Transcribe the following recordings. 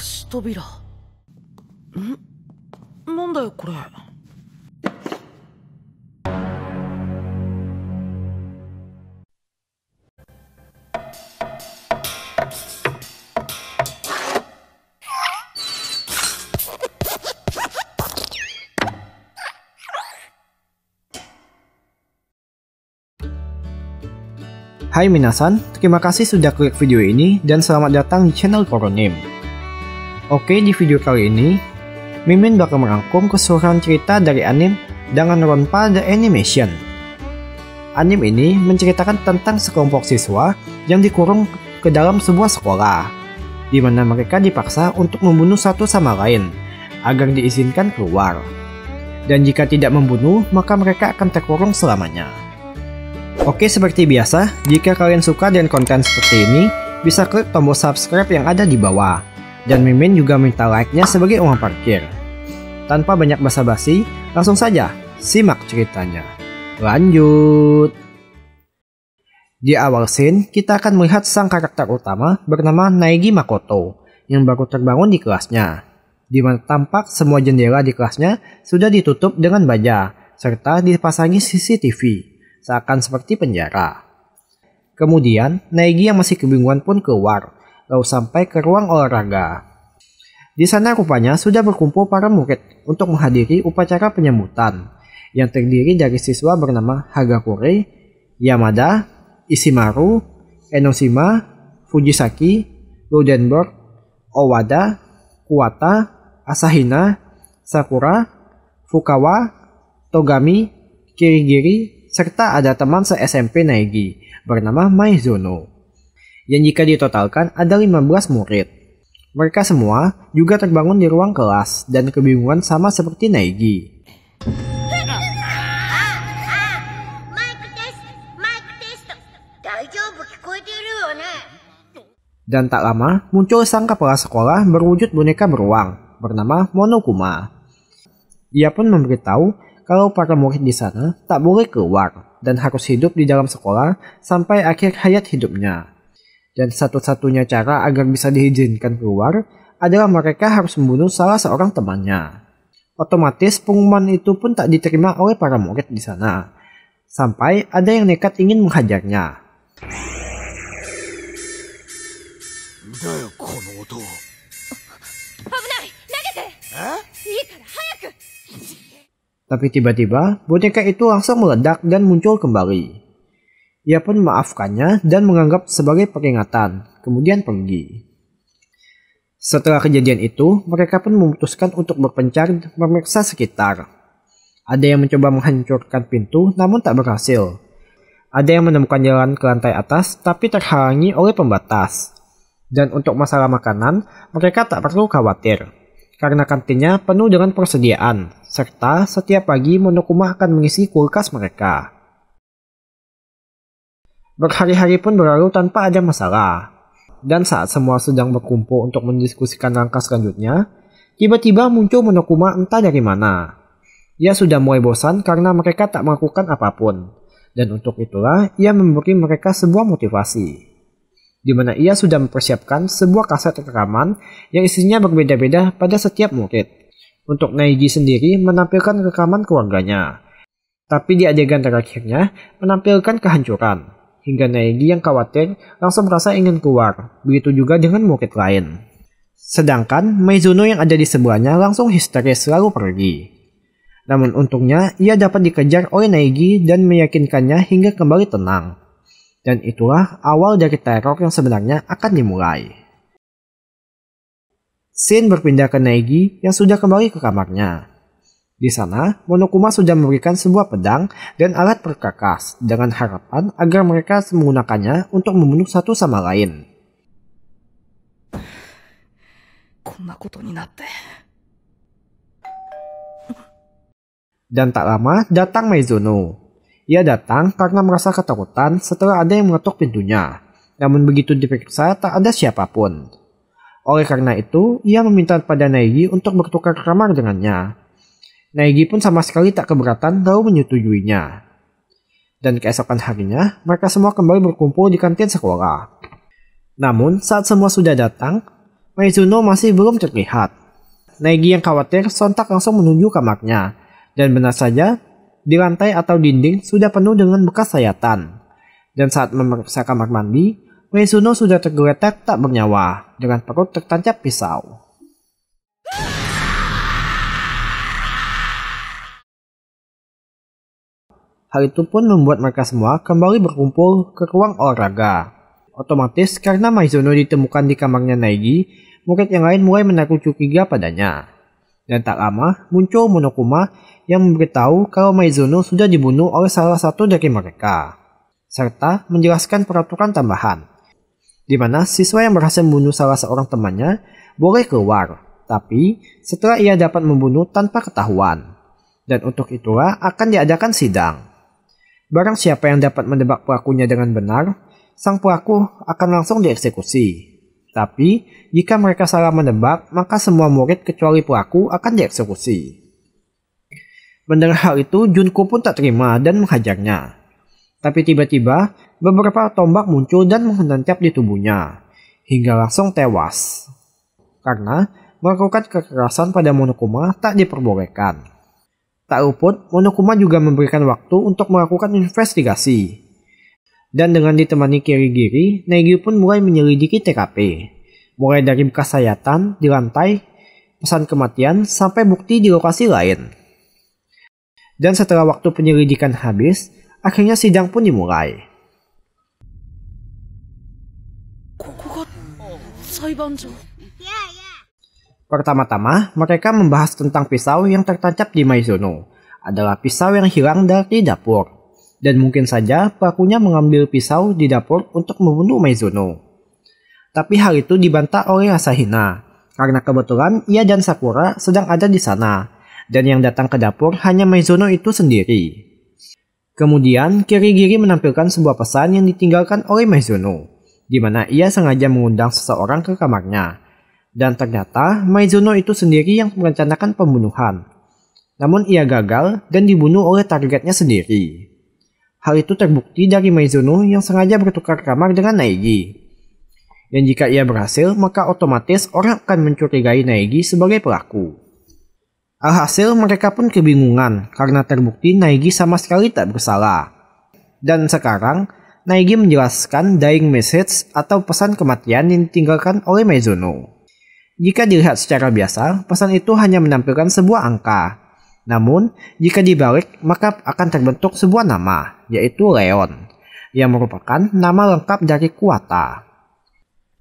し扉んなんだよこれ Hai minasan, terima kasih sudah klik video ini dan selamat datang di channel Koronim. Oke, di video kali ini, Mimin bakal merangkum keseluruhan cerita dari anime dengan Ronpa The Animation. Anime ini menceritakan tentang sekelompok siswa yang dikurung ke dalam sebuah sekolah, di mana mereka dipaksa untuk membunuh satu sama lain agar diizinkan keluar. Dan jika tidak membunuh, maka mereka akan terkurung selamanya. Oke, seperti biasa, jika kalian suka dengan konten seperti ini, bisa klik tombol subscribe yang ada di bawah dan Mimin juga minta like-nya sebagai uang parkir. Tanpa banyak basa-basi, langsung saja simak ceritanya. Lanjut. Di awal scene, kita akan melihat sang karakter utama bernama Naegi Makoto yang baru terbangun di kelasnya. Di mana tampak semua jendela di kelasnya sudah ditutup dengan baja serta dipasangi CCTV, seakan seperti penjara. Kemudian, Naegi yang masih kebingungan pun keluar lalu sampai ke ruang olahraga. Di sana rupanya sudah berkumpul para murid untuk menghadiri upacara penyambutan yang terdiri dari siswa bernama Hagakure, Yamada, Isimaru, Enoshima, Fujisaki, Ludenberg, Owada, Kuwata, Asahina, Sakura, Fukawa, Togami, Kirigiri, serta ada teman se-SMP Naegi bernama Maizono yang jika ditotalkan ada 15 murid. Mereka semua juga terbangun di ruang kelas dan kebingungan sama seperti Naegi. Dan tak lama muncul sang kepala sekolah berwujud boneka beruang bernama Monokuma. Ia pun memberitahu kalau para murid di sana tak boleh keluar dan harus hidup di dalam sekolah sampai akhir hayat hidupnya. Dan satu-satunya cara agar bisa diizinkan keluar adalah mereka harus membunuh salah seorang temannya. Otomatis pengumuman itu pun tak diterima oleh para murid di sana. Sampai ada yang nekat ingin menghajarnya. Ya, Tapi tiba-tiba boneka itu langsung meledak dan muncul kembali. Ia pun memaafkannya dan menganggap sebagai peringatan, kemudian pergi. Setelah kejadian itu, mereka pun memutuskan untuk berpencar memeriksa sekitar. Ada yang mencoba menghancurkan pintu namun tak berhasil. Ada yang menemukan jalan ke lantai atas tapi terhalangi oleh pembatas. Dan untuk masalah makanan, mereka tak perlu khawatir. Karena kantinnya penuh dengan persediaan, serta setiap pagi Monokuma akan mengisi kulkas mereka. Berhari-hari pun berlalu tanpa ada masalah. Dan saat semua sedang berkumpul untuk mendiskusikan langkah selanjutnya, tiba-tiba muncul Monokuma entah dari mana. Ia sudah mulai bosan karena mereka tak melakukan apapun. Dan untuk itulah ia memberi mereka sebuah motivasi. Di mana ia sudah mempersiapkan sebuah kaset rekaman yang isinya berbeda-beda pada setiap murid. Untuk Naigi sendiri menampilkan rekaman keluarganya. Tapi di adegan terakhirnya menampilkan kehancuran hingga Naegi yang khawatir langsung merasa ingin keluar, begitu juga dengan murid lain. Sedangkan Maizuno yang ada di sebelahnya langsung histeris selalu pergi. Namun untungnya ia dapat dikejar oleh Naegi dan meyakinkannya hingga kembali tenang. Dan itulah awal dari teror yang sebenarnya akan dimulai. Shin berpindah ke Naegi yang sudah kembali ke kamarnya di sana, Monokuma sudah memberikan sebuah pedang dan alat perkakas dengan harapan agar mereka menggunakannya untuk membunuh satu sama lain. Dan tak lama datang Maizuno. Ia datang karena merasa ketakutan setelah ada yang mengetuk pintunya. Namun begitu diperiksa tak ada siapapun. Oleh karena itu, ia meminta pada Naegi untuk bertukar kamar dengannya Naegi pun sama sekali tak keberatan tahu menyetujuinya. Dan keesokan harinya, mereka semua kembali berkumpul di kantin sekolah. Namun, saat semua sudah datang, Maizuno masih belum terlihat. Naegi yang khawatir sontak langsung menuju kamarnya. Dan benar saja, di lantai atau dinding sudah penuh dengan bekas sayatan. Dan saat memeriksa kamar mandi, Maizuno sudah tergeletak tak bernyawa dengan perut tertancap pisau. Hal itu pun membuat mereka semua kembali berkumpul ke ruang olahraga. Otomatis karena Maizono ditemukan di kamarnya Naigi, murid yang lain mulai menaruh curiga padanya. Dan tak lama muncul Monokuma yang memberitahu kalau Maizono sudah dibunuh oleh salah satu dari mereka. Serta menjelaskan peraturan tambahan, di mana siswa yang berhasil membunuh salah seorang temannya boleh keluar, tapi setelah ia dapat membunuh tanpa ketahuan. Dan untuk itulah akan diadakan sidang. Barang siapa yang dapat menebak pelakunya dengan benar, sang pelaku akan langsung dieksekusi. Tapi, jika mereka salah menebak, maka semua murid kecuali pelaku akan dieksekusi. Mendengar hal itu, Junko pun tak terima dan menghajarnya. Tapi tiba-tiba, beberapa tombak muncul dan menghantam di tubuhnya, hingga langsung tewas. Karena melakukan kekerasan pada Monokuma tak diperbolehkan. Tak luput, Monokuma juga memberikan waktu untuk melakukan investigasi. Dan dengan ditemani kiri giri-giri, Negiri pun mulai menyelidiki TKP. Mulai dari bekas sayatan di lantai, pesan kematian, sampai bukti di lokasi lain. Dan setelah waktu penyelidikan habis, akhirnya sidang pun dimulai. Oh. Pertama-tama, mereka membahas tentang pisau yang tertancap di Maizono. adalah pisau yang hilang dari dapur. Dan mungkin saja pelakunya mengambil pisau di dapur untuk membunuh Maizono. Tapi hal itu dibantah oleh Asahina, karena kebetulan ia dan Sakura sedang ada di sana, dan yang datang ke dapur hanya Maizono itu sendiri. Kemudian, Kirigiri menampilkan sebuah pesan yang ditinggalkan oleh Maizono. di mana ia sengaja mengundang seseorang ke kamarnya, dan ternyata Maizuno itu sendiri yang merencanakan pembunuhan. Namun ia gagal dan dibunuh oleh targetnya sendiri. Hal itu terbukti dari Maizuno yang sengaja bertukar kamar dengan Naegi. Dan jika ia berhasil, maka otomatis orang akan mencurigai Naegi sebagai pelaku. Alhasil mereka pun kebingungan karena terbukti Naegi sama sekali tak bersalah. Dan sekarang, Naegi menjelaskan dying message atau pesan kematian yang ditinggalkan oleh Maizuno. Jika dilihat secara biasa, pesan itu hanya menampilkan sebuah angka. Namun, jika dibalik, maka akan terbentuk sebuah nama, yaitu Leon, yang merupakan nama lengkap dari Kuata.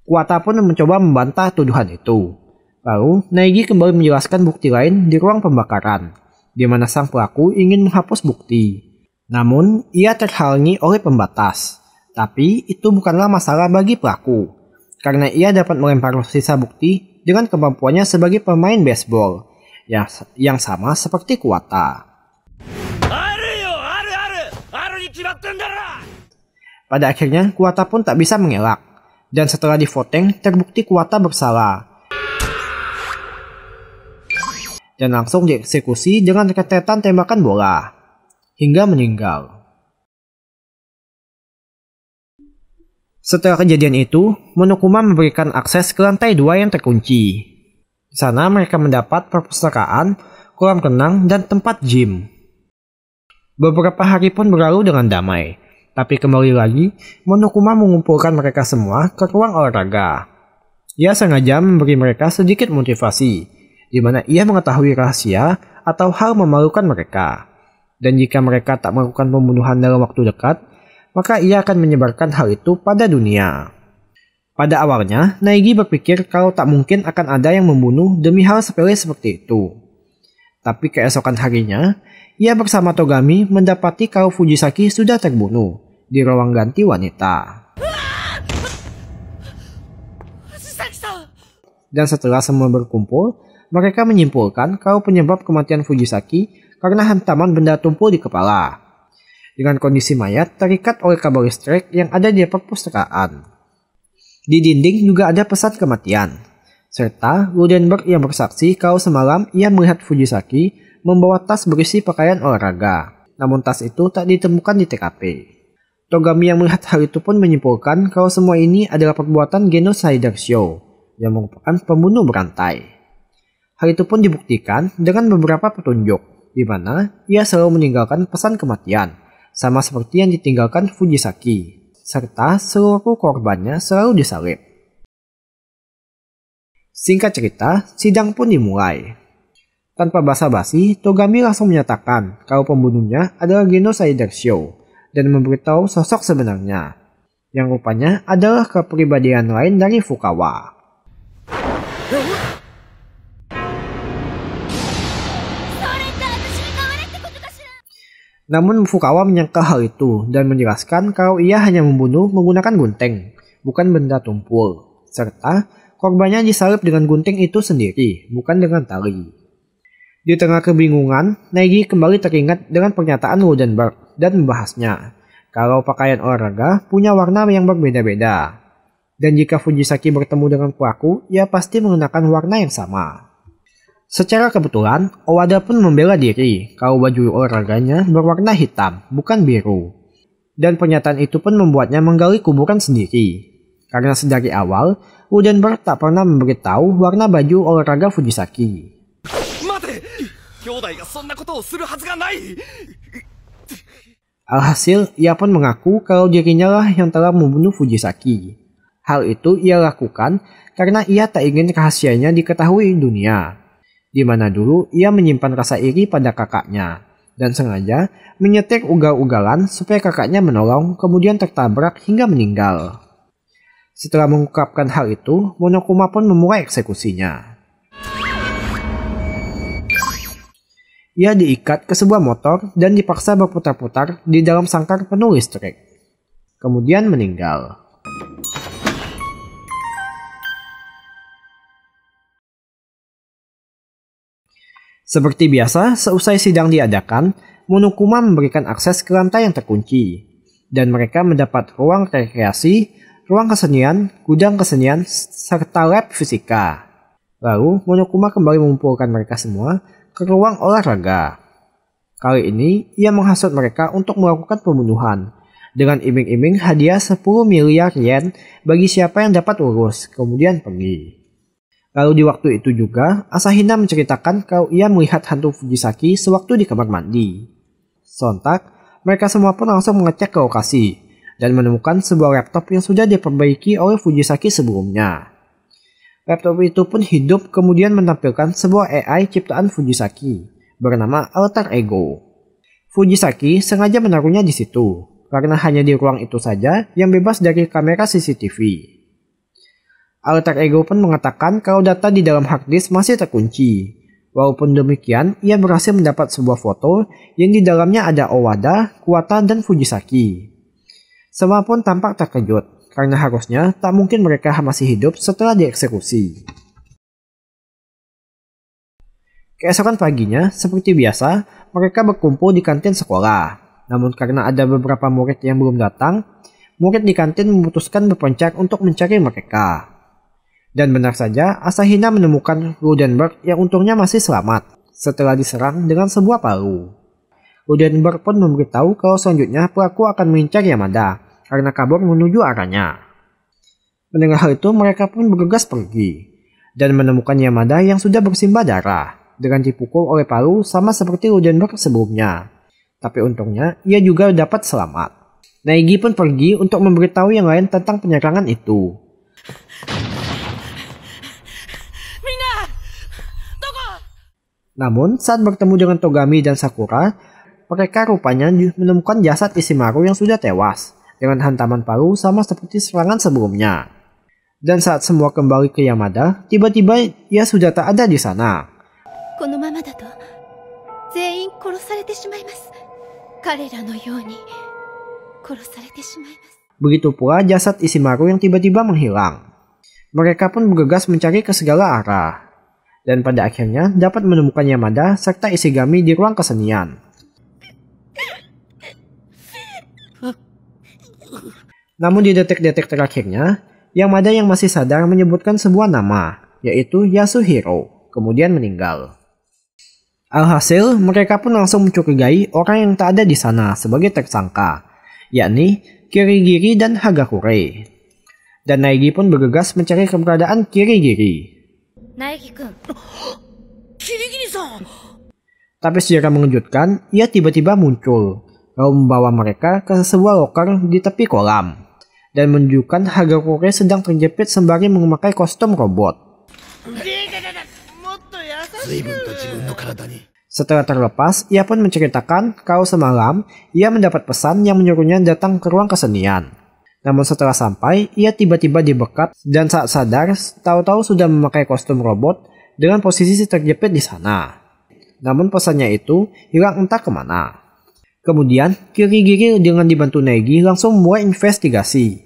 Kuata pun mencoba membantah tuduhan itu. Lalu, Naegi kembali menjelaskan bukti lain di ruang pembakaran, di mana sang pelaku ingin menghapus bukti. Namun, ia terhalangi oleh pembatas. Tapi, itu bukanlah masalah bagi pelaku karena ia dapat melempar sisa bukti dengan kemampuannya sebagai pemain baseball yang, yang sama seperti Kuwata. Pada akhirnya, Kuwata pun tak bisa mengelak. Dan setelah difoteng, terbukti Kuwata bersalah. Dan langsung dieksekusi dengan ketetan tembakan bola. Hingga meninggal. Setelah kejadian itu, Monokuma memberikan akses ke lantai dua yang terkunci. Di sana mereka mendapat perpustakaan, kolam renang, dan tempat gym. Beberapa hari pun berlalu dengan damai, tapi kembali lagi, Monokuma mengumpulkan mereka semua ke ruang olahraga. Ia sengaja memberi mereka sedikit motivasi, di mana ia mengetahui rahasia atau hal memalukan mereka. Dan jika mereka tak melakukan pembunuhan dalam waktu dekat, maka ia akan menyebarkan hal itu pada dunia. Pada awalnya, Naegi berpikir kalau tak mungkin akan ada yang membunuh demi hal sepele seperti itu. Tapi keesokan harinya, ia bersama Togami mendapati kalau Fujisaki sudah terbunuh di ruang ganti wanita. Dan setelah semua berkumpul, mereka menyimpulkan kalau penyebab kematian Fujisaki karena hantaman benda tumpul di kepala dengan kondisi mayat terikat oleh kabel listrik yang ada di perpustakaan. Di dinding juga ada pesan kematian, serta Ludenberg yang bersaksi kalau semalam ia melihat Fujisaki membawa tas berisi pakaian olahraga, namun tas itu tak ditemukan di TKP. Togami yang melihat hal itu pun menyimpulkan kalau semua ini adalah perbuatan Genocider Show yang merupakan pembunuh berantai. Hal itu pun dibuktikan dengan beberapa petunjuk, di mana ia selalu meninggalkan pesan kematian, sama seperti yang ditinggalkan Fujisaki, serta seluruh korbannya selalu disalib. Singkat cerita, sidang pun dimulai. Tanpa basa-basi, Togami langsung menyatakan kalau pembunuhnya adalah Geno Saidersho dan memberitahu sosok sebenarnya, yang rupanya adalah kepribadian lain dari Fukawa. Namun Fukawa menyangkal hal itu dan menjelaskan kalau ia hanya membunuh menggunakan gunting, bukan benda tumpul. Serta korbannya disalib dengan gunting itu sendiri, bukan dengan tali. Di tengah kebingungan, Negi kembali teringat dengan pernyataan Rodenberg dan membahasnya. Kalau pakaian olahraga punya warna yang berbeda-beda. Dan jika Fujisaki bertemu dengan pelaku, ia pasti mengenakan warna yang sama. Secara kebetulan, Owada pun membela diri kalau baju olahraganya berwarna hitam, bukan biru. Dan pernyataan itu pun membuatnya menggali kuburan sendiri. Karena sedari awal, Udenberg tak pernah memberitahu warna baju olahraga Fujisaki. Alhasil, ia pun mengaku kalau dirinya lah yang telah membunuh Fujisaki. Hal itu ia lakukan karena ia tak ingin rahasianya diketahui dunia di mana dulu ia menyimpan rasa iri pada kakaknya dan sengaja menyetek ugal-ugalan supaya kakaknya menolong kemudian tertabrak hingga meninggal. Setelah mengungkapkan hal itu, Monokuma pun memulai eksekusinya. Ia diikat ke sebuah motor dan dipaksa berputar-putar di dalam sangkar penuh listrik. Kemudian meninggal. Seperti biasa, seusai sidang diadakan, Monokuma memberikan akses ke lantai yang terkunci. Dan mereka mendapat ruang rekreasi, ruang kesenian, gudang kesenian, serta lab fisika. Lalu, Monokuma kembali mengumpulkan mereka semua ke ruang olahraga. Kali ini, ia menghasut mereka untuk melakukan pembunuhan, dengan iming-iming hadiah 10 miliar yen bagi siapa yang dapat urus, kemudian pergi. Lalu di waktu itu juga, Asahina menceritakan kalau ia melihat hantu Fujisaki sewaktu di kamar mandi. Sontak, mereka semua pun langsung mengecek ke lokasi dan menemukan sebuah laptop yang sudah diperbaiki oleh Fujisaki sebelumnya. Laptop itu pun hidup kemudian menampilkan sebuah AI ciptaan Fujisaki bernama Alter Ego. Fujisaki sengaja menaruhnya di situ karena hanya di ruang itu saja yang bebas dari kamera CCTV. Alter Ego pun mengatakan kalau data di dalam hard disk masih terkunci. Walaupun demikian, ia berhasil mendapat sebuah foto yang di dalamnya ada Owada, Kuwata, dan Fujisaki. Semua pun tampak terkejut, karena harusnya tak mungkin mereka masih hidup setelah dieksekusi. Keesokan paginya, seperti biasa, mereka berkumpul di kantin sekolah. Namun karena ada beberapa murid yang belum datang, murid di kantin memutuskan berpencar untuk mencari mereka. Dan benar saja, Asahina menemukan Rudenberg yang untungnya masih selamat setelah diserang dengan sebuah palu. Rudenberg pun memberitahu kalau selanjutnya pelaku akan mengincar Yamada karena kabur menuju arahnya. Mendengar hal itu, mereka pun bergegas pergi dan menemukan Yamada yang sudah bersimbah darah dengan dipukul oleh palu sama seperti Rudenberg sebelumnya. Tapi untungnya, ia juga dapat selamat. Naegi pun pergi untuk memberitahu yang lain tentang penyerangan itu Namun, saat bertemu dengan Togami dan Sakura, mereka rupanya menemukan jasad Ishimaru yang sudah tewas dengan hantaman palu sama seperti serangan sebelumnya. Dan saat semua kembali ke Yamada, tiba-tiba ia sudah tak ada di sana. Begitu pula jasad Ishimaru yang tiba-tiba menghilang. Mereka pun bergegas mencari ke segala arah dan pada akhirnya dapat menemukan Yamada serta Isigami di ruang kesenian. Namun di detik-detik terakhirnya, Yamada yang masih sadar menyebutkan sebuah nama, yaitu Yasuhiro, kemudian meninggal. Alhasil, mereka pun langsung mencurigai orang yang tak ada di sana sebagai tersangka, yakni Kirigiri dan Hagakure. Dan Naegi pun bergegas mencari keberadaan Kirigiri, Tapi secara mengejutkan, ia tiba-tiba muncul, lalu membawa mereka ke sebuah loker di tepi kolam, dan menunjukkan harga kore sedang terjepit sembari memakai kostum robot. Setelah terlepas, ia pun menceritakan kalau semalam ia mendapat pesan yang menyuruhnya datang ke ruang kesenian. Namun setelah sampai, ia tiba-tiba dibekap dan saat sadar, tahu-tahu sudah memakai kostum robot dengan posisi terjepit di sana. Namun pesannya itu hilang entah kemana. Kemudian, kiri Kirigiri dengan dibantu Negi langsung mulai investigasi.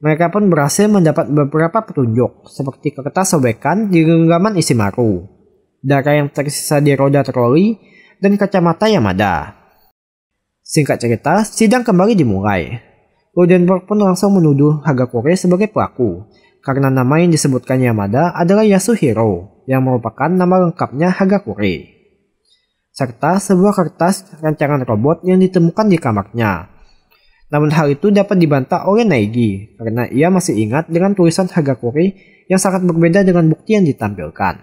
Mereka pun berhasil mendapat beberapa petunjuk, seperti kertas sobekan di genggaman Isimaru, darah yang tersisa di roda troli, dan kacamata Yamada. Singkat cerita, sidang kembali dimulai, Goldenberg pun langsung menuduh Hagakure sebagai pelaku, karena nama yang disebutkan Yamada adalah Yasuhiro, yang merupakan nama lengkapnya Hagakure. Serta sebuah kertas rancangan robot yang ditemukan di kamarnya. Namun hal itu dapat dibantah oleh Naegi, karena ia masih ingat dengan tulisan Hagakure yang sangat berbeda dengan bukti yang ditampilkan.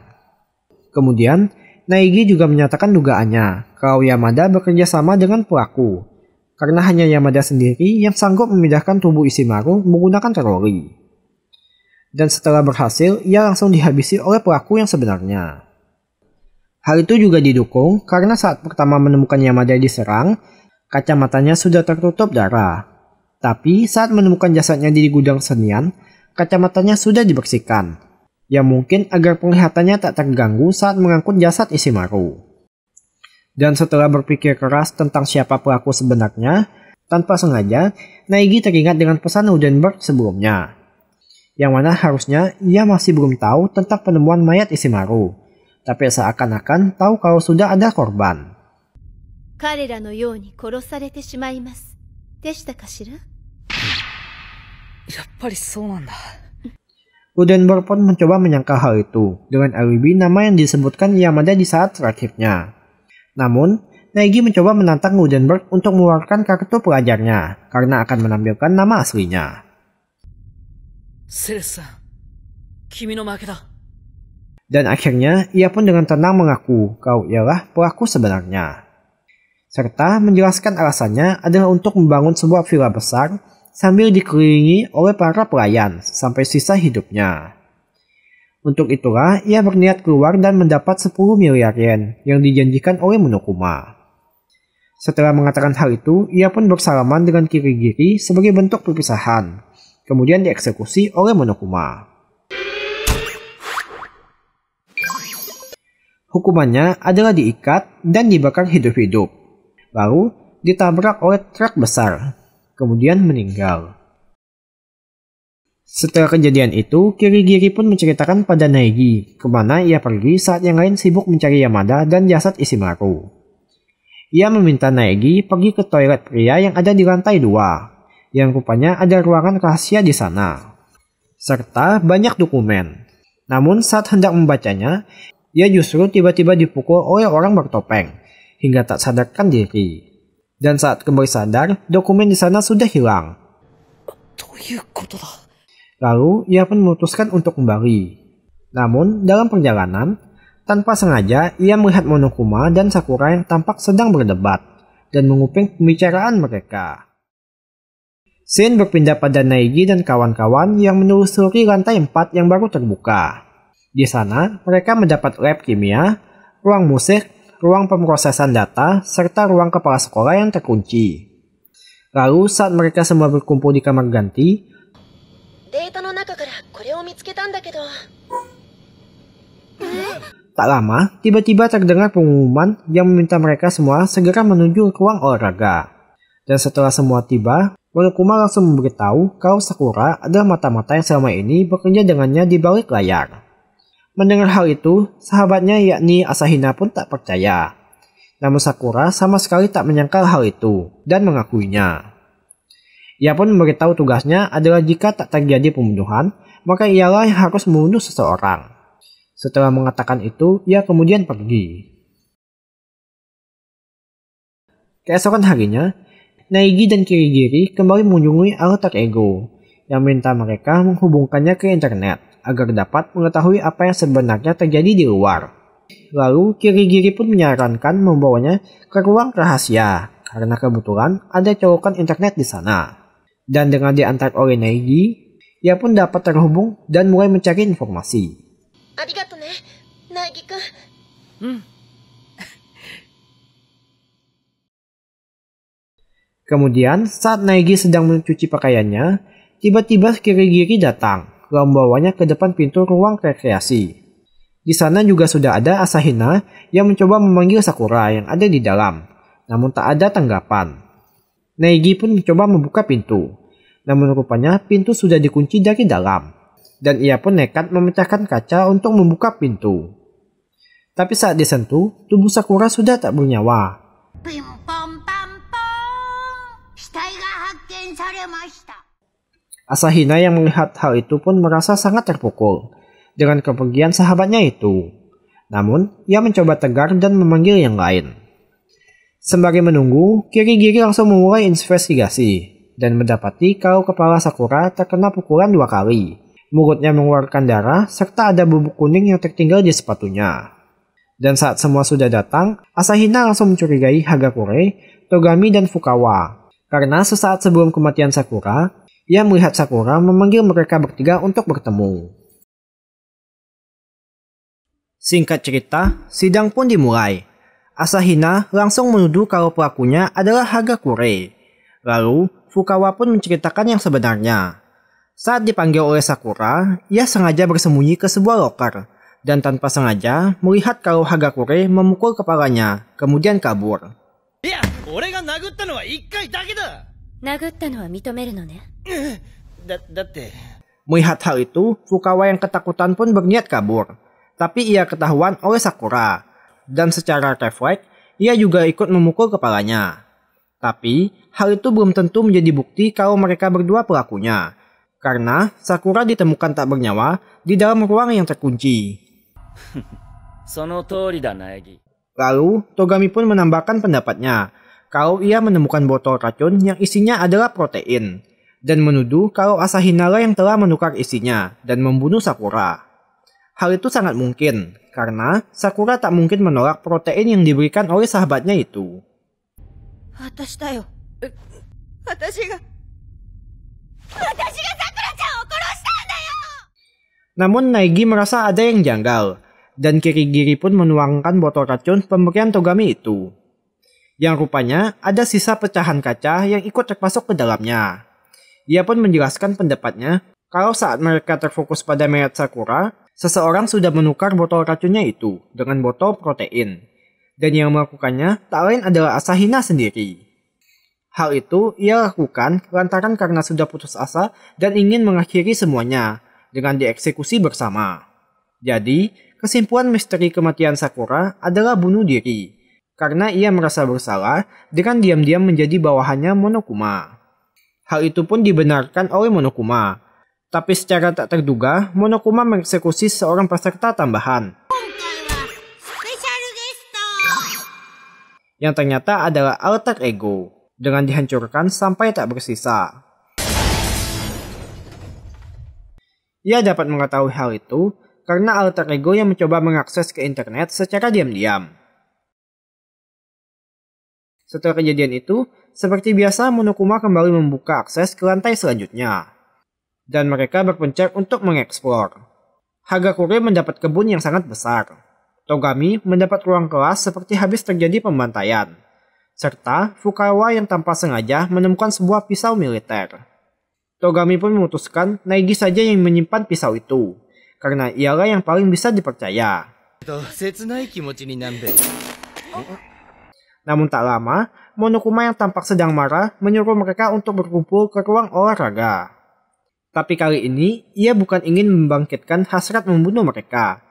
Kemudian, Naegi juga menyatakan dugaannya kalau Yamada bekerja sama dengan pelaku, karena hanya Yamada sendiri yang sanggup memindahkan tubuh Isimaru menggunakan terori. Dan setelah berhasil, ia langsung dihabisi oleh pelaku yang sebenarnya. Hal itu juga didukung karena saat pertama menemukan Yamada diserang, kacamatanya sudah tertutup darah. Tapi saat menemukan jasadnya di gudang senian, kacamatanya sudah dibersihkan. yang mungkin agar penglihatannya tak terganggu saat mengangkut jasad Isimaru. Dan setelah berpikir keras tentang siapa pelaku sebenarnya, tanpa sengaja, Naegi teringat dengan pesan Udenberg sebelumnya. Yang mana harusnya ia masih belum tahu tentang penemuan mayat Isimaru, tapi seakan-akan tahu kalau sudah ada korban. Udenberg pun mencoba menyangka hal itu dengan alibi nama yang disebutkan Yamada di saat terakhirnya. Namun, Nagi mencoba menantang Gutenberg untuk mengeluarkan kartu pelajarnya karena akan menampilkan nama aslinya. Dan akhirnya, ia pun dengan tenang mengaku kau ialah pelaku sebenarnya. Serta menjelaskan alasannya adalah untuk membangun sebuah villa besar sambil dikelilingi oleh para pelayan sampai sisa hidupnya. Untuk itulah ia berniat keluar dan mendapat 10 miliar yen yang dijanjikan oleh Monokuma. Setelah mengatakan hal itu, ia pun bersalaman dengan Kirigiri sebagai bentuk perpisahan, kemudian dieksekusi oleh Monokuma. Hukumannya adalah diikat dan dibakar hidup-hidup, lalu ditabrak oleh truk besar, kemudian meninggal. Setelah kejadian itu, Kirigiri pun menceritakan pada Naegi kemana ia pergi saat yang lain sibuk mencari Yamada dan jasad Isimaru. Ia meminta Naegi pergi ke toilet pria yang ada di lantai dua, yang rupanya ada ruangan rahasia di sana, serta banyak dokumen. Namun saat hendak membacanya, ia justru tiba-tiba dipukul oleh orang bertopeng, hingga tak sadarkan diri. Dan saat kembali sadar, dokumen di sana sudah hilang. Lalu ia pun memutuskan untuk kembali. Namun dalam perjalanan, tanpa sengaja ia melihat Monokuma dan Sakura yang tampak sedang berdebat dan menguping pembicaraan mereka. Shin berpindah pada Naigi dan kawan-kawan yang menelusuri lantai 4 yang baru terbuka. Di sana, mereka mendapat lab kimia, ruang musik, ruang pemrosesan data, serta ruang kepala sekolah yang terkunci. Lalu saat mereka semua berkumpul di kamar ganti, Tak lama, tiba-tiba terdengar pengumuman yang meminta mereka semua segera menuju ruang olahraga. Dan setelah semua tiba, Monokuma langsung memberitahu kalau Sakura adalah mata-mata yang selama ini bekerja dengannya di balik layar. Mendengar hal itu, sahabatnya yakni Asahina pun tak percaya. Namun Sakura sama sekali tak menyangkal hal itu dan mengakuinya. Ia pun memberitahu tugasnya adalah jika tak terjadi pembunuhan, maka ialah yang harus membunuh seseorang. Setelah mengatakan itu, ia kemudian pergi. Keesokan harinya, Naigi dan Kirigiri kembali mengunjungi alter ego yang minta mereka menghubungkannya ke internet agar dapat mengetahui apa yang sebenarnya terjadi di luar. Lalu Kirigiri pun menyarankan membawanya ke ruang rahasia karena kebetulan ada colokan internet di sana dan dengan diantar oleh Neigi, ia pun dapat terhubung dan mulai mencari informasi. Hmm. Kemudian, saat Naegi sedang mencuci pakaiannya, tiba-tiba Kirigiri datang, lalu membawanya ke depan pintu ruang rekreasi. Di sana juga sudah ada Asahina yang mencoba memanggil Sakura yang ada di dalam, namun tak ada tanggapan. Neigi pun mencoba membuka pintu, namun rupanya pintu sudah dikunci dari dalam, dan ia pun nekat memecahkan kaca untuk membuka pintu. Tapi saat disentuh, tubuh Sakura sudah tak bernyawa. Asahina yang melihat hal itu pun merasa sangat terpukul dengan kepergian sahabatnya itu. Namun, ia mencoba tegar dan memanggil yang lain. Sembari menunggu, Kirigiri langsung memulai investigasi dan mendapati kalau kepala Sakura terkena pukulan dua kali. Mulutnya mengeluarkan darah serta ada bubuk kuning yang tertinggal di sepatunya. Dan saat semua sudah datang, Asahina langsung mencurigai Hagakure, Togami, dan Fukawa. Karena sesaat sebelum kematian Sakura, ia melihat Sakura memanggil mereka bertiga untuk bertemu. Singkat cerita, sidang pun dimulai. Asahina langsung menuduh kalau pelakunya adalah Hagakure. Lalu, Fukawa pun menceritakan yang sebenarnya. Saat dipanggil oleh Sakura, ia sengaja bersembunyi ke sebuah loker dan tanpa sengaja melihat kalau Hagakure memukul kepalanya, kemudian kabur. Ya, Melihat hal itu, Fukawa yang ketakutan pun berniat kabur. Tapi ia ketahuan oleh Sakura, dan secara refleks ia juga ikut memukul kepalanya. Tapi, hal itu belum tentu menjadi bukti kalau mereka berdua pelakunya, karena Sakura ditemukan tak bernyawa di dalam ruang yang terkunci. Lalu, Togami pun menambahkan pendapatnya, kalau ia menemukan botol racun yang isinya adalah protein, dan menuduh kalau Asahinara yang telah menukar isinya dan membunuh Sakura. Hal itu sangat mungkin, karena Sakura tak mungkin menolak protein yang diberikan oleh sahabatnya itu. Namun Naegi merasa ada yang janggal, dan Kirigiri pun menuangkan botol racun pemberian Togami itu. Yang rupanya ada sisa pecahan kaca yang ikut terpasok ke dalamnya. Ia pun menjelaskan pendapatnya kalau saat mereka terfokus pada mayat Sakura, Seseorang sudah menukar botol racunnya itu dengan botol protein. Dan yang melakukannya tak lain adalah Asahina sendiri. Hal itu ia lakukan lantaran karena sudah putus asa dan ingin mengakhiri semuanya dengan dieksekusi bersama. Jadi, kesimpulan misteri kematian Sakura adalah bunuh diri karena ia merasa bersalah dengan diam-diam menjadi bawahannya Monokuma. Hal itu pun dibenarkan oleh Monokuma tapi secara tak terduga, Monokuma mengeksekusi seorang peserta tambahan. Yang ternyata adalah alter ego, dengan dihancurkan sampai tak bersisa. Ia dapat mengetahui hal itu karena alter ego yang mencoba mengakses ke internet secara diam-diam. Setelah kejadian itu, seperti biasa Monokuma kembali membuka akses ke lantai selanjutnya dan mereka berpencar untuk mengeksplor. Hagakure mendapat kebun yang sangat besar. Togami mendapat ruang kelas seperti habis terjadi pembantaian. Serta Fukawa yang tanpa sengaja menemukan sebuah pisau militer. Togami pun memutuskan Naigi saja yang menyimpan pisau itu. Karena ialah yang paling bisa dipercaya. Namun tak lama, Monokuma yang tampak sedang marah menyuruh mereka untuk berkumpul ke ruang olahraga. Tapi kali ini, ia bukan ingin membangkitkan hasrat membunuh mereka.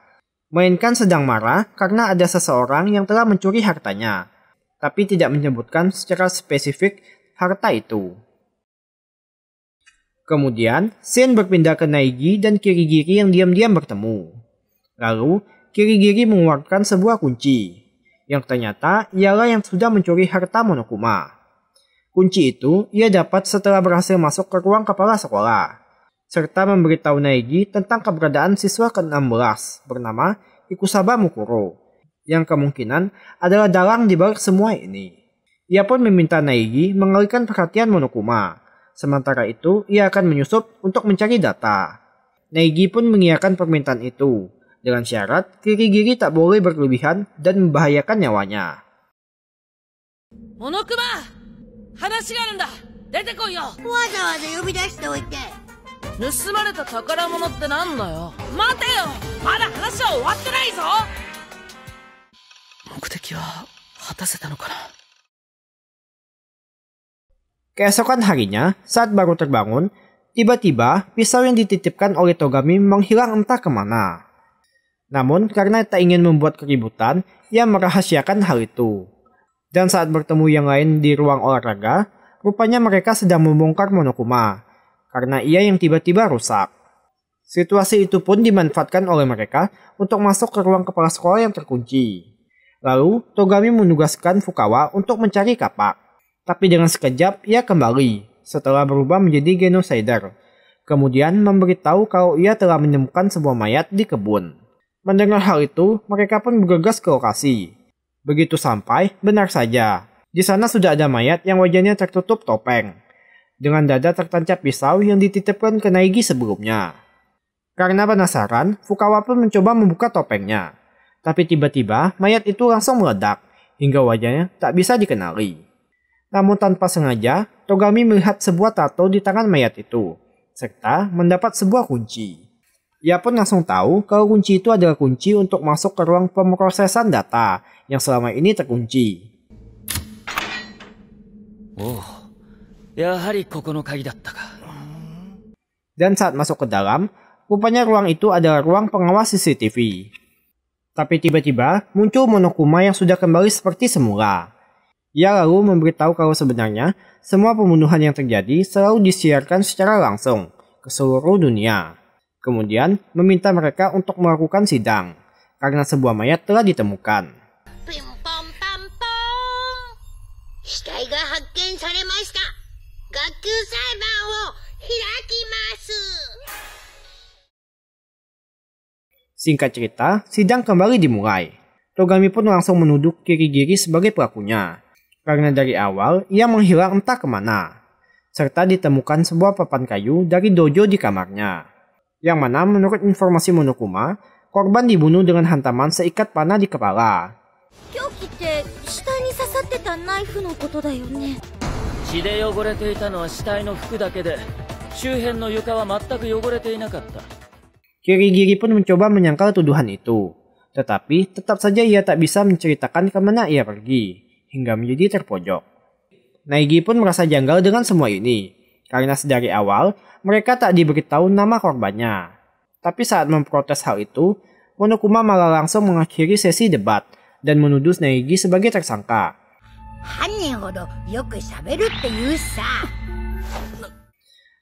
Melainkan sedang marah karena ada seseorang yang telah mencuri hartanya, tapi tidak menyebutkan secara spesifik harta itu. Kemudian, Sen berpindah ke Naigi dan Kirigiri yang diam-diam bertemu. Lalu, Kirigiri mengeluarkan sebuah kunci, yang ternyata ialah yang sudah mencuri harta Monokuma. Kunci itu ia dapat setelah berhasil masuk ke ruang kepala sekolah serta memberitahu Naegi tentang keberadaan siswa ke-16 bernama Ikusaba Mukuro, yang kemungkinan adalah dalang di balik semua ini. Ia pun meminta Naegi mengalihkan perhatian Monokuma. Sementara itu, ia akan menyusup untuk mencari data. Naegi pun mengiyakan permintaan itu, dengan syarat kiri kiri-giri tak boleh berlebihan dan membahayakan nyawanya. Monokuma! 話があるんだ出てこいよわざわざ呼び出しておいて盗まれた宝物ってなんだよ待てよまだ話は終わってないぞ目的は果たせたのかな Keesokan harinya, saat baru terbangun, tiba-tiba pisau yang dititipkan oleh Togami menghilang entah kemana. Namun karena tak ingin membuat keributan, ia merahasiakan hal itu. Dan saat bertemu yang lain di ruang olahraga, rupanya mereka sedang membongkar Monokuma, karena ia yang tiba-tiba rusak. Situasi itu pun dimanfaatkan oleh mereka untuk masuk ke ruang kepala sekolah yang terkunci. Lalu, Togami menugaskan Fukawa untuk mencari kapak. Tapi dengan sekejap, ia kembali setelah berubah menjadi Genosider. Kemudian memberitahu kalau ia telah menemukan sebuah mayat di kebun. Mendengar hal itu, mereka pun bergegas ke lokasi. Begitu sampai, benar saja. Di sana sudah ada mayat yang wajahnya tertutup topeng dengan dada tertancap pisau yang dititipkan ke Naigi sebelumnya. Karena penasaran, Fukawa pun mencoba membuka topengnya. Tapi tiba-tiba mayat itu langsung meledak, hingga wajahnya tak bisa dikenali. Namun tanpa sengaja, Togami melihat sebuah tato di tangan mayat itu, serta mendapat sebuah kunci. Ia pun langsung tahu kalau kunci itu adalah kunci untuk masuk ke ruang pemrosesan data yang selama ini terkunci. Oh, dan saat masuk ke dalam, rupanya ruang itu adalah ruang pengawas CCTV. Tapi tiba-tiba muncul Monokuma yang sudah kembali seperti semula. Ia lalu memberitahu kalau sebenarnya semua pembunuhan yang terjadi selalu disiarkan secara langsung ke seluruh dunia. Kemudian meminta mereka untuk melakukan sidang karena sebuah mayat telah ditemukan. Pim pom pam pom. Singkat cerita, sidang kembali dimulai. Togami pun langsung menuduh Kirigiri sebagai pelakunya. Karena dari awal, ia menghilang entah kemana. Serta ditemukan sebuah papan kayu dari dojo di kamarnya. Yang mana menurut informasi Monokuma, korban dibunuh dengan hantaman seikat panah di kepala. 血で汚れていたのは死体の服だけで周辺の床は全く汚れていなかった Kirigiri pun mencoba menyangkal tuduhan itu, tetapi tetap saja ia tak bisa menceritakan kemana ia pergi, hingga menjadi terpojok. Naigi pun merasa janggal dengan semua ini, karena sedari awal mereka tak diberitahu nama korbannya. Tapi saat memprotes hal itu, Monokuma malah langsung mengakhiri sesi debat dan menuduh Naigi sebagai tersangka. 犯人ほどよく喋るって言うさ。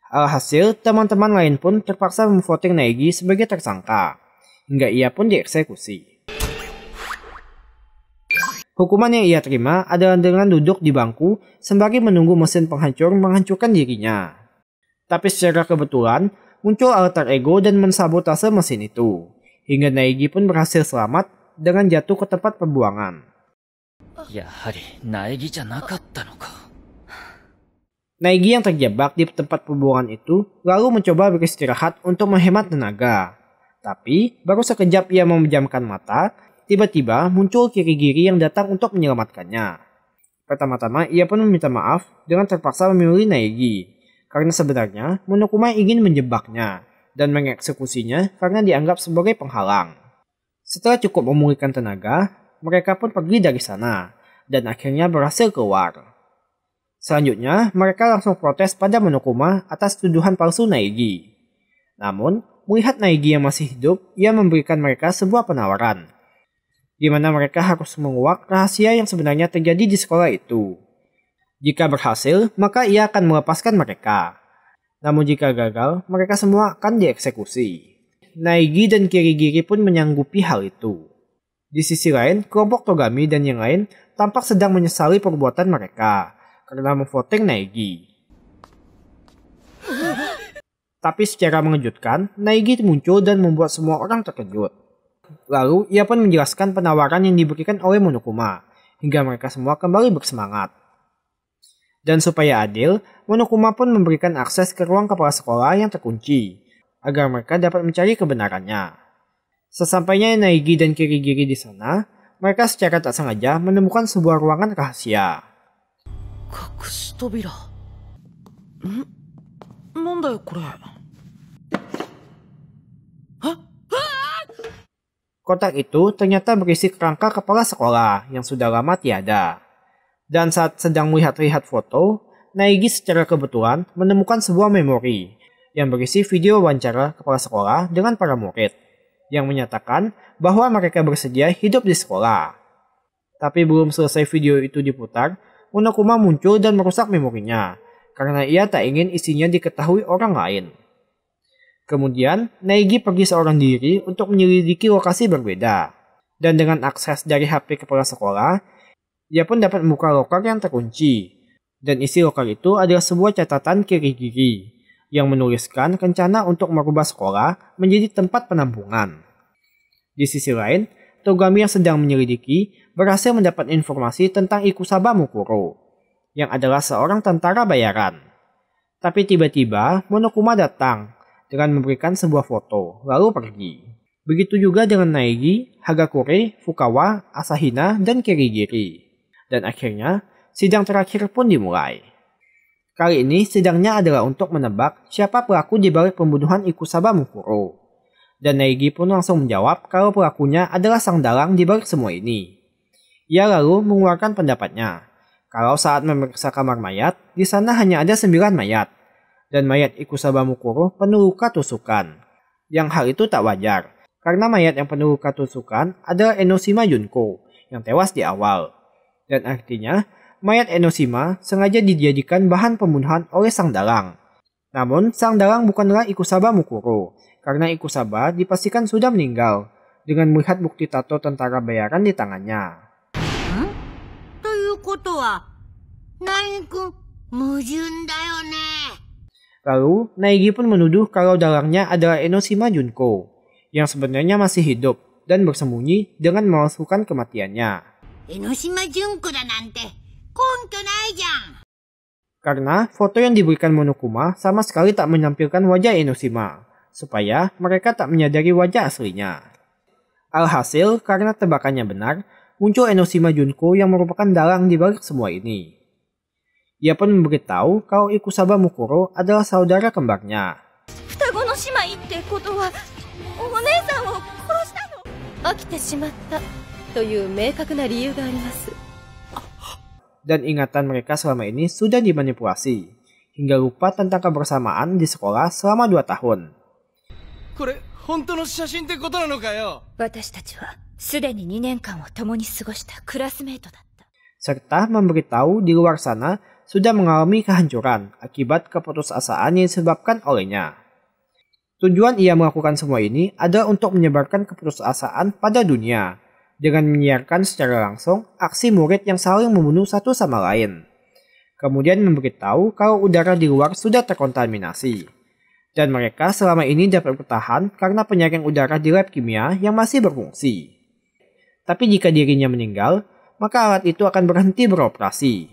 Alhasil, teman-teman lain pun terpaksa memvoting Negi sebagai tersangka, hingga ia pun dieksekusi. Hukuman yang ia terima adalah dengan duduk di bangku sembari menunggu mesin penghancur menghancurkan dirinya. Tapi secara kebetulan, muncul alter ego dan mensabotase mesin itu, hingga Naegi pun berhasil selamat dengan jatuh ke tempat pembuangan. Ya hari, Naegi yang terjebak di tempat pembuangan itu lalu mencoba beristirahat untuk menghemat tenaga. Tapi, baru sekejap ia memejamkan mata, tiba-tiba muncul kiri-kiri yang datang untuk menyelamatkannya. Pertama-tama, ia pun meminta maaf dengan terpaksa memilih Naegi, karena sebenarnya Monokuma ingin menjebaknya dan mengeksekusinya karena dianggap sebagai penghalang. Setelah cukup memulihkan tenaga, mereka pun pergi dari sana dan akhirnya berhasil keluar. Selanjutnya, mereka langsung protes pada Monokuma atas tuduhan palsu Naegi. Namun, melihat Naegi yang masih hidup, ia memberikan mereka sebuah penawaran, di mana mereka harus menguak rahasia yang sebenarnya terjadi di sekolah itu. Jika berhasil, maka ia akan melepaskan mereka. Namun jika gagal, mereka semua akan dieksekusi. Naegi dan Kirigiri pun menyanggupi hal itu. Di sisi lain, kelompok Togami dan yang lain tampak sedang menyesali perbuatan mereka karena memvoting Naegi. Tapi secara mengejutkan, Naegi muncul dan membuat semua orang terkejut. Lalu, ia pun menjelaskan penawaran yang diberikan oleh Monokuma, hingga mereka semua kembali bersemangat. Dan supaya adil, Monokuma pun memberikan akses ke ruang kepala sekolah yang terkunci, agar mereka dapat mencari kebenarannya. Sesampainya Naegi dan Kirigiri di sana, mereka secara tak sengaja menemukan sebuah ruangan rahasia. Hmm? Kotak itu ternyata berisi kerangka kepala sekolah yang sudah lama tiada. Dan saat sedang melihat-lihat foto, Naegi secara kebetulan menemukan sebuah memori yang berisi video wawancara kepala sekolah dengan para murid yang menyatakan bahwa mereka bersedia hidup di sekolah. Tapi belum selesai video itu diputar, Unokuma muncul dan merusak memorinya karena ia tak ingin isinya diketahui orang lain. Kemudian, Naegi pergi seorang diri untuk menyelidiki lokasi berbeda. Dan dengan akses dari HP kepala sekolah, ia pun dapat membuka loker yang terkunci. Dan isi loker itu adalah sebuah catatan kiri-kiri yang menuliskan rencana untuk merubah sekolah menjadi tempat penampungan. Di sisi lain, Togami yang sedang menyelidiki berhasil mendapat informasi tentang Ikusaba Mukuro, yang adalah seorang tentara bayaran. Tapi tiba-tiba Monokuma datang dengan memberikan sebuah foto, lalu pergi. Begitu juga dengan Naegi, Hagakure, Fukawa, Asahina, dan Kirigiri. Dan akhirnya, sidang terakhir pun dimulai. Kali ini sidangnya adalah untuk menebak siapa pelaku di balik pembunuhan Ikusaba Mukuro. Dan Neigi pun langsung menjawab kalau pelakunya adalah sang dalang di balik semua ini. Ia lalu mengeluarkan pendapatnya. Kalau saat memeriksa kamar mayat, di sana hanya ada sembilan mayat. Dan mayat Ikusaba Mukuro penuh luka tusukan. Yang hal itu tak wajar, karena mayat yang penuh luka tusukan adalah Enoshima Junko yang tewas di awal. Dan artinya, mayat Enoshima sengaja dijadikan bahan pembunuhan oleh sang dalang. Namun, sang dalang bukanlah Ikusaba Mukuro, karena Ikusaba dipastikan sudah meninggal dengan melihat bukti tato tentara bayaran di tangannya. Lalu, Naigi pun menuduh kalau dalangnya adalah Enoshima Junko, yang sebenarnya masih hidup dan bersembunyi dengan memasukkan kematiannya. Enoshima Junko dan nante, karena foto yang diberikan Monokuma sama sekali tak menampilkan wajah Inoshima, supaya mereka tak menyadari wajah aslinya. Alhasil, karena tebakannya benar, muncul Enosima Junko yang merupakan dalang di balik semua ini. Ia pun memberitahu kalau Ikusaba Mukuro adalah saudara kembarnya. Akite shimatta, という明確な理由があります。dan ingatan mereka selama ini sudah dimanipulasi, hingga lupa tentang kebersamaan di sekolah selama dua tahun. Serta 2年間を共に過ごしたクラスメートだった serta memberitahu di luar sana sudah mengalami kehancuran akibat keputusasaan yang disebabkan olehnya. Tujuan ia melakukan semua ini adalah untuk menyebarkan keputusasaan pada dunia dengan menyiarkan secara langsung aksi murid yang saling membunuh satu sama lain. Kemudian memberitahu kalau udara di luar sudah terkontaminasi. Dan mereka selama ini dapat bertahan karena penyaring udara di lab kimia yang masih berfungsi. Tapi jika dirinya meninggal, maka alat itu akan berhenti beroperasi.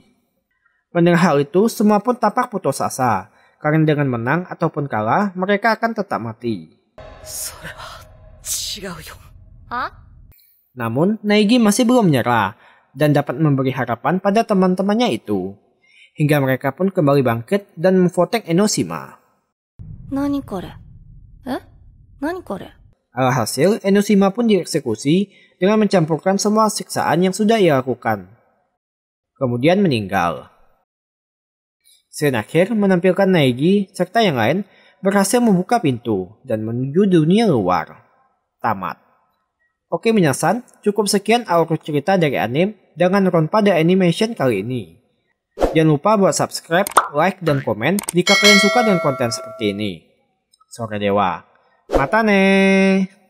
Mendengar hal itu, semua pun tampak putus asa, karena dengan menang ataupun kalah, mereka akan tetap mati. Hah? Namun, Naegi masih belum menyerah dan dapat memberi harapan pada teman-temannya itu. Hingga mereka pun kembali bangkit dan memfotek Enoshima. Eh? Alhasil, Enoshima pun dieksekusi dengan mencampurkan semua siksaan yang sudah ia lakukan. Kemudian meninggal. akhir menampilkan Naegi serta yang lain berhasil membuka pintu dan menuju dunia luar. Tamat. Oke minasan, cukup sekian alur cerita dari anime dengan pada Animation kali ini. Jangan lupa buat subscribe, like, dan komen jika kalian suka dengan konten seperti ini. Sore Dewa. Mata ne.